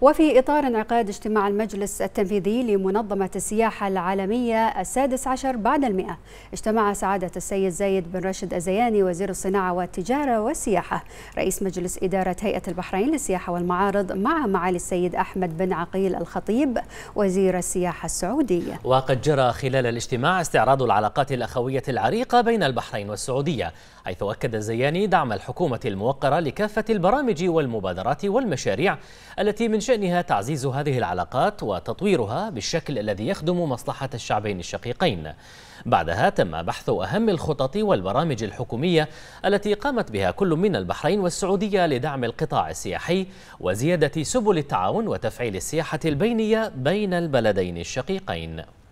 وفي إطار انعقاد اجتماع المجلس التنفيذي لمنظمة السياحة العالمية السادس عشر بعد المئة اجتمع سعادة السيد زايد بن راشد أزياني وزير الصناعة والتجارة والسياحة رئيس مجلس إدارة هيئة البحرين للسياحة والمعارض مع معالي السيد أحمد بن عقيل الخطيب وزير السياحة السعودية وقد جرى خلال الاجتماع استعراض العلاقات الأخوية العريقة بين البحرين والسعودية حيث أكد الزياني دعم الحكومة الموقرة لكافة البرامج والمبادرات والمشاريع التي من شأنها تعزيز هذه العلاقات وتطويرها بالشكل الذي يخدم مصلحة الشعبين الشقيقين بعدها تم بحث أهم الخطط والبرامج الحكومية التي قامت بها كل من البحرين والسعودية لدعم القطاع السياحي وزيادة سبل التعاون وتفعيل السياحة البينية بين البلدين الشقيقين